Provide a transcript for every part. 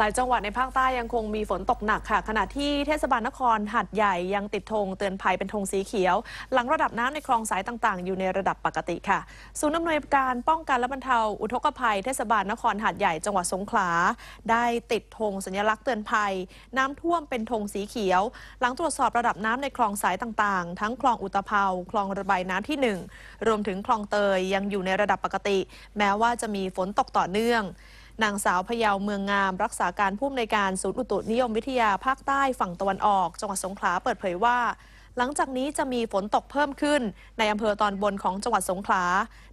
หลายจังหวัดในภาคใต้ยังคงมีฝนตกหนักค่ะ ขณะที่เทศบาลนครหัดใหญ่ยังติดธง เตือนภัยเป็นธงสีเขียว หลังระดับน้ำในคลองสายต่างๆ อยู่ในระดับปกติค่ะศูนย์อำนวยการป้องกันและบรรเทา อุทกภัย เทศบาลนครหัดใหญ่จังหวัดสงขลาได้ติดธงสัญลักษณ์เตือนภัย น้ำท่วมเป็นธงสีเขียว หลังตรวจสอบระดับน้ำในคลองสายต่าง ๆ ทั้งคลองอุตภาคลองระบายน้ำที่ 1 รวมถึงคลองเตยยังอยู่ในระดับปกติ แม้ว่าจะมีฝนตกต่อเนื่องนางสาวพยาวเมืองงามรักษาการผู้อำนวยการศูนย์อุตุนิยมวิทยาภาคใต้ฝั่งตะวันออก จังหวัดสงขลาเปิดเผยว่า หลังจากนี้จะมีฝนตกเพิ่มขึ้นในอำเภอตอนบนของจังหวัดสงขลา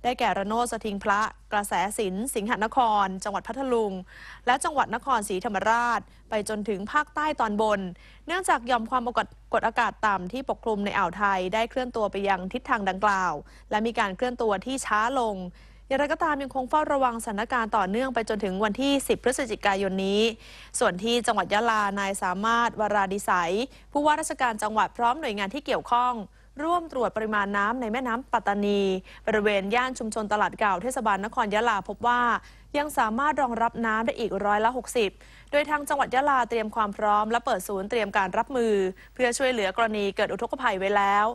ได้แก่ระโนดสทิงพระ กระแสสิน สิงหนคร จังหวัดพัทลุง และจังหวัดนครศรีธรรมราช ไปจนถึงภาคใต้ตอนบน เนื่องจากยอมความกดอากาศต่ำที่ปกคลุมในอ่าวไทยได้เคลื่อนตัวไปยังทิศทางดังกล่าว และมีการเคลื่อนตัวที่ช้าลงอย่างไรก็ตามยังคงเฝ้าระวังสถานการณ์ต่อเนื่องไปจนถึงวันที่ 10 พฤศจิกายนนี้ ส่วนที่จังหวัดยะลา นายสามารถวราดิสัย ผู้ว่าราชการจังหวัดพร้อมหน่วยงานที่เกี่ยวข้อง ร่วมตรวจปริมาณน้ำในแม่น้ำปัตตานีบริเวณย่านชุมชนตลาดเก่าเทศบาลนครยะลาพบว่า ยังสามารถรองรับน้ำได้อีกร้อยละ60 โดยทางจังหวัดยะลาเตรียมความพร้อมและเปิดศูนย์เตรียมการรับมือ เพื่อช่วยเหลือกรณีเกิดอุทกภัยไว้แล้ว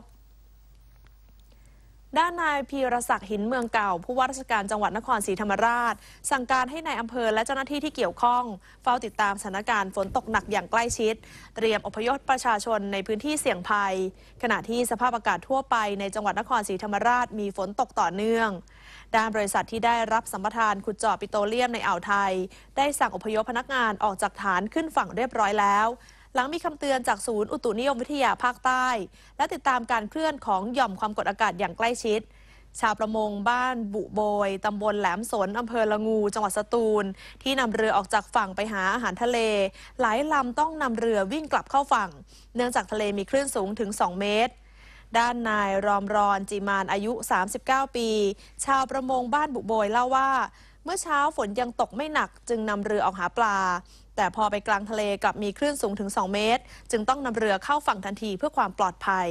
ด้านนายพีรศักดิ์หินเมืองเก่า ผู้ว่าราชการจังหวัดนครศรีธรรมราช สั่งการให้ในายอำเภอและเจ้าหน้าที่ที่เกี่ยวข้อง เฝ้าติดตามสถานการณ์ฝนตกหนักอย่างใกล้ชิด เตรียมอพยพประชาชนในพื้นที่เสี่ยงภัย ขณะที่สภาพอากาศทั่วไปในจังหวัดนครศรีธรรมราชมีฝนตกต่อเนื่อง ด้านบริษัทที่ได้รับสัมปทานขุดเจาะปิโตรเลียมในอ่าวไทย ได้สั่งอพยพพนักงานออกจากฐานขึ้นฝั่งเรียบร้อยแล้วหลังมีคำเตือนจากศูนย์อุตุนิยมวิทยาภาคใต้ และติดตามการเคลื่อนของหย่อมความกดอากาศอย่างใกล้ชิด ชาวประมงบ้านบุโบยตำบลแหลมสนอำเภอละงู จังหวัดสตูล ที่นำเรือออกจากฝั่งไปหาอาหารทะเล หลายลำต้องนำเรือวิ่งกลับเข้าฝั่ง เนื่องจากทะเลมีคลื่นสูงถึง 2 เมตร ด้านนายรอมรอนจีมานอายุ 39 ปี ชาวประมงบ้านบุโบยเล่าว่าเมื่อเช้าฝนยังตกไม่หนักจึงนำเรือออกหาปลา แต่พอไปกลางทะเลกลับมีคลื่นสูงถึง2เมตรจึงต้องนำเรือเข้าฝั่งทันทีเพื่อความปลอดภัย